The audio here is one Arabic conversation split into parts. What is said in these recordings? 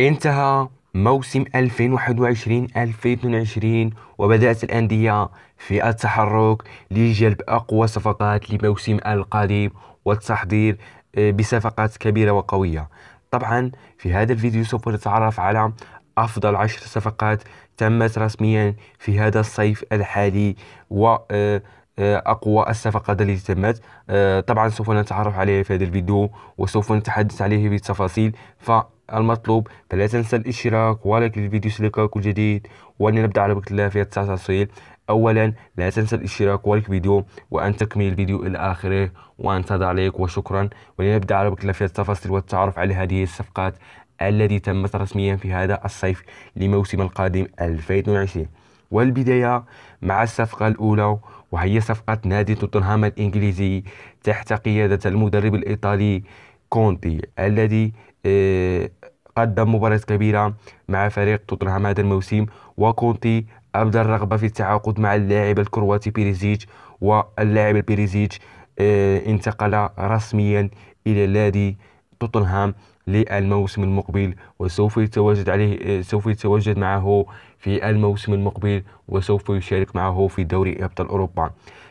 انتهى موسم 2021-2022 وبدأت الأندية في التحرك لجلب أقوى صفقات لموسم القادم والتحضير آه، بصفقات كبيرة وقوية طبعا في هذا الفيديو سوف نتعرف على أفضل عشر صفقات تمت رسميا في هذا الصيف الحالي و آه، آه، أقوى الصفقات التي تمت طبعا سوف نتعرف عليها في هذا الفيديو وسوف نتحدث عليه بالتفاصيل ف المطلوب فلا تنسى الاشتراك ولايك للفيديو جديد الجديد ولنبدأ على وقت الله في التفاصيل أولا لا تنسى الاشتراك ولايك الفيديو وأن تكمل الفيديو إلى آخره وأن تضع لايك وشكرا ولنبدأ على وقت الله في التفاصيل والتعرف على هذه الصفقات التي تمت رسميا في هذا الصيف لموسم القادم 2020 والبداية مع الصفقة الأولى وهي صفقة نادي توتنهام الإنجليزي تحت قيادة المدرب الإيطالي كونتي الذي إيه، قدم مباراة كبيرة مع فريق توتنهام هذا الموسم وكونتي أبدى الرغبة في التعاقد مع اللاعب الكرواتي بيريزيتش واللاعب البيريزيتش إيه، انتقل رسميا إلى نادي توتنهام للموسم المقبل وسوف يتواجد عليه سوف يتواجد معه في الموسم المقبل وسوف يشارك معه في دوري ابطال اوروبا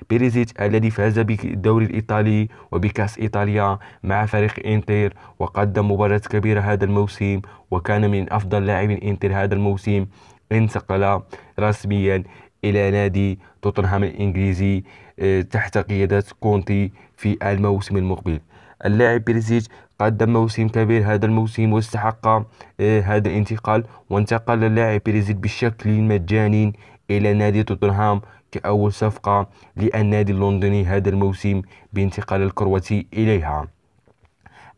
بيريزيت الذي فاز بالدوري الايطالي وبكاس ايطاليا مع فريق انتر وقدم مباراه كبيره هذا الموسم وكان من افضل لاعبين انتر هذا الموسم انتقل رسميا الى نادي توتنهام الانجليزي آه، تحت قياده كونتي في الموسم المقبل اللاعب بيرزيج قدم موسم كبير هذا الموسم واستحق آه، هذا الانتقال وانتقل اللاعب بيرزيج بشكل مجاني إلى نادي توتنهام كأول صفقة للنادي اللندني هذا الموسم بانتقال الكرواتي إليها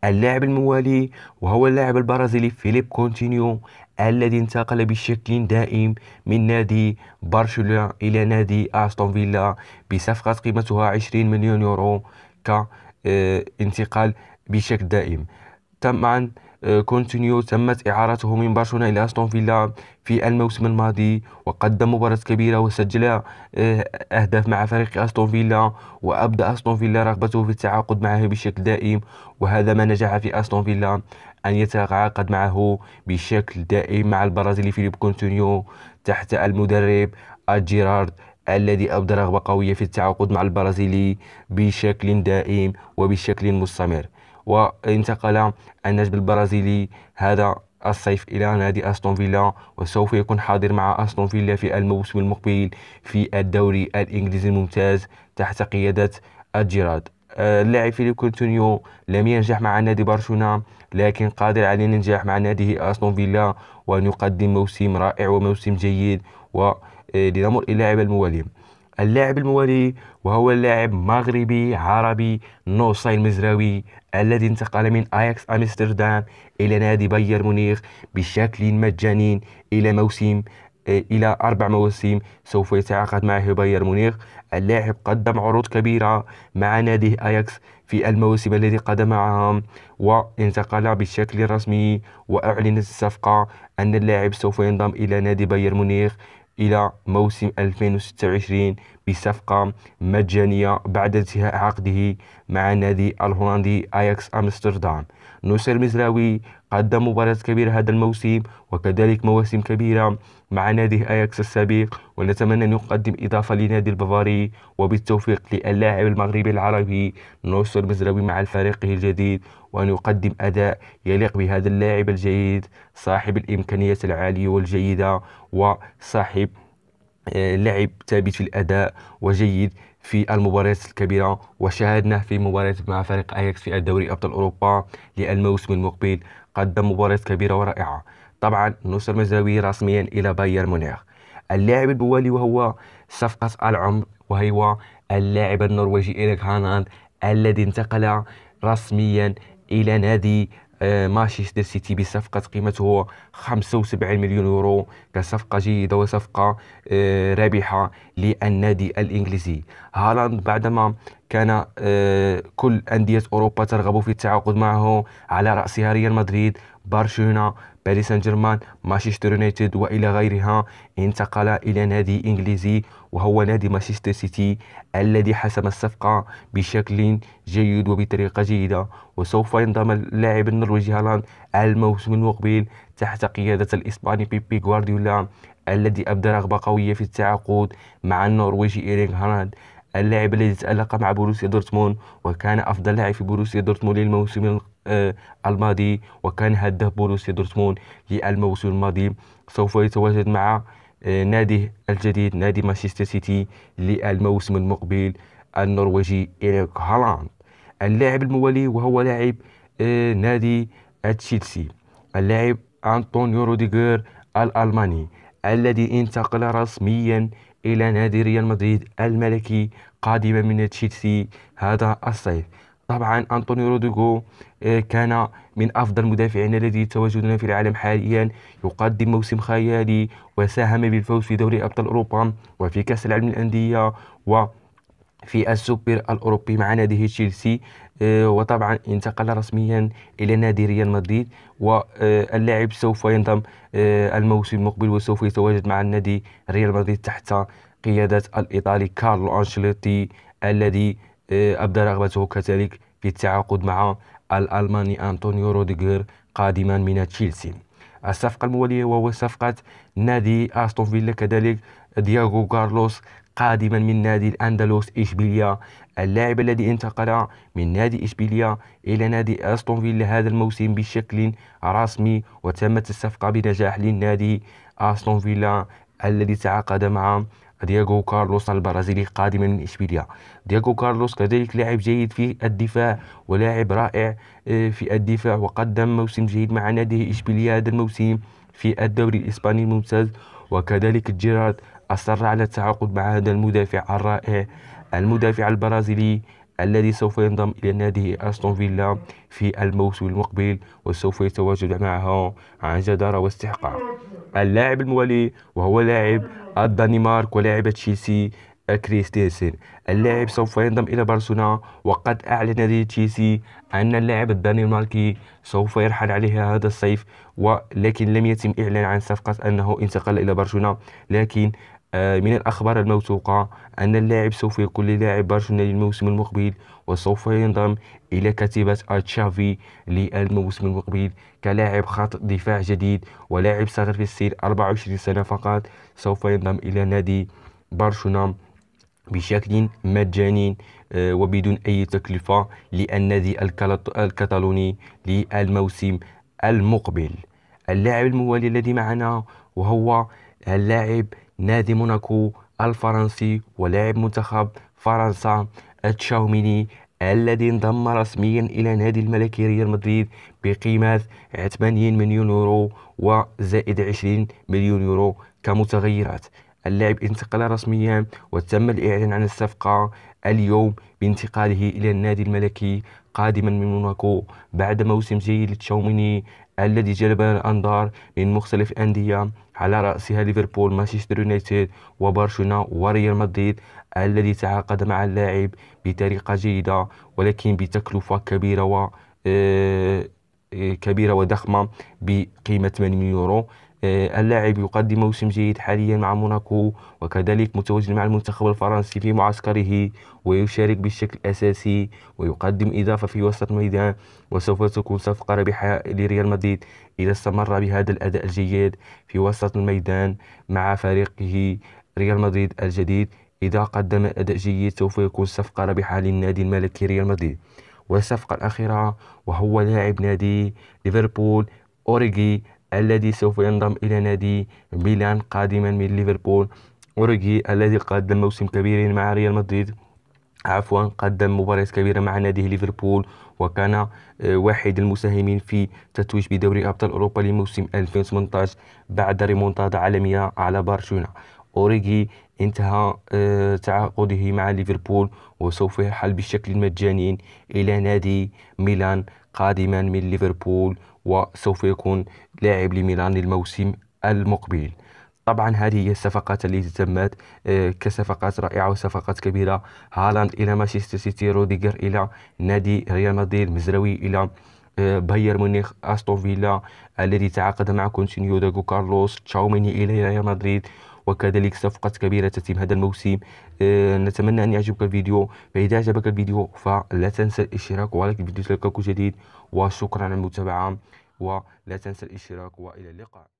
اللاعب الموالي وهو اللاعب البرازيلي فيليب كونتينيو الذي انتقل بشكل دائم من نادي برشلونة إلى نادي أستون فيلا بصفقة قيمتها 20 مليون يورو ك آه، انتقال بشكل دائم طبعا آه، كونتينيو تمت إعارته من برشلونة إلى أستون فيلا في الموسم الماضي وقدم مباراة كبيرة وسجل آه، أهداف مع فريق أستون فيلا وأبدى أستون فيلا رغبته في التعاقد معه بشكل دائم وهذا ما نجح في أستون فيلا أن يتعاقد معه بشكل دائم مع البرازيلي فيليب كونتينيو تحت المدرب جيرارد الذي أبدى رغبة قوية في التعاقد مع البرازيلي بشكل دائم وبشكل مستمر وانتقل النجم البرازيلي هذا الصيف إلى نادي أستون فيلا وسوف يكون حاضر مع أستون فيلا في الموسم المقبل في الدوري الإنجليزي الممتاز تحت قيادة الجيراد اللاعب آه، فيليب كونتونيو لم ينجح مع نادي برشلونة لكن قادر على النجاح مع ناديه أستون فيلا وأن يقدم موسم رائع وموسم جيد و إيه، دينامو اللاعب الموالي اللاعب الموالي وهو لاعب مغربي عربي نوصي المزراوي الذي انتقل من اياكس امستردام الى نادي بايرن مونيخ بشكل مجاني الى موسم إيه، الى اربع مواسم سوف يتعاقد معه بايرن مونيخ اللاعب قدم عروض كبيره مع نادي اياكس في الموسم الذي قدم معهم وانتقل بشكل رسمي واعلنت الصفقه ان اللاعب سوف ينضم الى نادي بايرن مونيخ إلى موسم 2026 بصفقة مجانية بعد انتهاء عقده مع نادي الهولندي أياكس أمستردام نصر مزراوي قدم مباراة كبيرة هذا الموسم وكذلك مواسم كبيرة مع نادي أياكس السابق ونتمنى أن يقدم إضافة لنادي البافاري وبالتوفيق للاعب المغربي العربي نصر مزراوي مع فريقه الجديد وأن يقدم أداء يليق بهذا اللاعب الجيد صاحب الإمكانيات العالية والجيدة وصاحب لعب ثابت في الاداء وجيد في المباريات الكبيره وشاهدناه في مباراه مع فريق اياكس في الدوري ابطال اوروبا للموسم المقبل قدم مباريات كبيره ورائعه طبعا نصر مزاوي رسميا الى بايرن ميونخ اللاعب البوالي وهو صفقه العمر وهو اللاعب النرويجي إيريك هانان الذي انتقل رسميا إلى نادي آه، مانشستر سيتي بصفقة قيمته 75 مليون يورو كصفقة جيدة وصفقة آه، رابحة للنادي الإنجليزي هالاند بعدما كان آه، كل أندية أوروبا ترغب في التعاقد معه على رأسها ريال مدريد برشلونة باريس سان جيرمان مانشستر يونايتد والى غيرها انتقل الى نادي انجليزي وهو نادي مانشستر سيتي الذي حسم الصفقه بشكل جيد وبطريقه جيده وسوف ينضم اللاعب النرويجي هالاند الموسم المقبل تحت قياده الاسباني بيبي غوارديولا الذي ابدى رغبه قويه في التعاقد مع النرويجي ايرينغ هالاند اللاعب الذي تألق مع بروسيا دورتموند وكان أفضل لاعب في بروسيا دورتموند للموسم آه، الماضي وكان هداف بوروسيا دورتموند في الموسم الماضي سوف يتواجد مع آه، ناديه الجديد نادي مانشستر سيتي للموسم المقبل النرويجي إيريك هالاند اللاعب الموالي وهو لاعب آه، نادي تشيلسي اللاعب أنطونيو روديغر الألماني الذي انتقل رسميا إلى نادي ريال مدريد الملكي قادما من تشيلسي هذا الصيف طبعا أنطونيو رودريغو آه، كان من أفضل المدافعين الذي يتواجدون في العالم حاليا يقدم موسم خيالي وساهم بالفوز في دوري أبطال أوروبا وفي كأس العالم للأندية و في السوبر الأوروبي مع ناديه تشيلسي آه، وطبعا انتقل رسميا إلى نادي ريال مدريد واللاعب سوف ينضم آه، الموسم المقبل وسوف يتواجد مع النادي ريال مدريد تحت قيادة الإيطالي كارلو أنشيلوتي الذي إيه، أبدى رغبته كذلك في التعاقد مع الألماني أنطونيو روديغر قادما من تشيلسي الصفقة المولية وهو صفقة نادي أستون فيلا كذلك دياغو كارلوس قادما من نادي الأندلس إشبيلية اللاعب الذي انتقل من نادي إشبيلية إلى نادي أستون فيلا هذا الموسم بشكل رسمي وتمت الصفقة بنجاح للنادي أستون فيلا الذي تعاقد مع دياغو كارلوس البرازيلي قادم من إشبيليا دياغو كارلوس كذلك لاعب جيد في الدفاع ولاعب رائع آه، في الدفاع وقدم موسم جيد مع ناديه إشبيليا هذا الموسم في الدوري الإسباني الممتاز وكذلك جيرارد أصر على التعاقد مع هذا المدافع الرائع المدافع البرازيلي الذي سوف ينضم إلى نادي أستون فيلا في الموسم المقبل وسوف يتواجد معها عن جدارة واستحقاق اللاعب الموالي وهو لاعب الدنمارك ولاعب تشيلسي كريستيسن اللاعب سوف ينضم إلى برشلونة وقد أعلن نادي تشيلسي أن اللاعب الدنماركي سوف يرحل عليها هذا الصيف ولكن لم يتم إعلان عن صفقة أنه انتقل إلى برشلونة لكن آه، من الأخبار الموثوقة أن اللاعب سوف يكون لاعب برشلونة للموسم المقبل وسوف ينضم إلى كتيبة أتشافي للموسم المقبل كلاعب خط دفاع جديد ولاعب صغير في السن 24 سنة فقط سوف ينضم إلى نادي برشلونة بشكل مجاني آه، وبدون أي تكلفة للنادي الكتالوني للموسم المقبل اللاعب الموالي الذي معنا وهو اللاعب نادي موناكو الفرنسي ولاعب منتخب فرنسا التشاوميني الذي انضم رسميا إلى نادي الملكي ريال مدريد بقيمة 80 مليون يورو وزائد 20 مليون يورو كمتغيرات اللاعب انتقل رسميا وتم الإعلان عن الصفقة اليوم بانتقاله إلى النادي الملكي قادما من موناكو بعد موسم جيد لتشاوميني الذي جلب الأنظار من مختلف الأندية على رأسها ليفربول مانشستر يونايتد وبرشلونة وريال مدريد الذي تعاقد مع اللاعب بطريقة جيدة ولكن بتكلفة كبيرة و آه، آه، كبيرة وضخمة بقيمة 8 يورو آه، اللاعب يقدم موسم جيد حاليا مع موناكو وكذلك متواجد مع المنتخب الفرنسي في معسكره ويشارك بشكل أساسي ويقدم إضافة في وسط الميدان وسوف تكون صفقة ربحة لريال مدريد إذا استمر بهذا الأداء الجيد في وسط الميدان مع فريقه ريال مدريد الجديد إذا قدم أداء جيد سوف يكون صفقة ربحة للنادي الملكي ريال مدريد والصفقة الأخيرة وهو لاعب نادي ليفربول أوريجي الذي سوف ينضم إلى نادي ميلان قادما من ليفربول أوريجي الذي قدم موسم كبير مع ريال مدريد عفوا قدم مباريات كبيرة مع نادي ليفربول وكان آه، واحد المساهمين في تتويج بدوري أبطال أوروبا لموسم 2018 بعد ريمونتادا عالمية على برشلونة أوريجي انتهى آه، تعاقده مع ليفربول وسوف يرحل بشكل مجاني إلى نادي ميلان قادما من ليفربول وسوف يكون لاعب لميلان الموسم المقبل طبعا هذه هي الصفقات التي تمت آه، كصفقات رائعه وصفقات كبيره هالاند الى مانشستر سيتي روديغر الى نادي ريال مدريد مزروي الى آه، بايرن ميونخ استون فيلا الذي تعاقد مع كونتينيو داغو كارلوس تشاوميني الى ريال مدريد وكذلك صفقات كبيرة تتم هذا الموسم آه، نتمنى أن يعجبك الفيديو فإذا عجبك الفيديو فلا تنسى الاشتراك ولايك الفيديو تلقاكم جديد وشكرا على المتابعة ولا تنسى الاشتراك وإلى اللقاء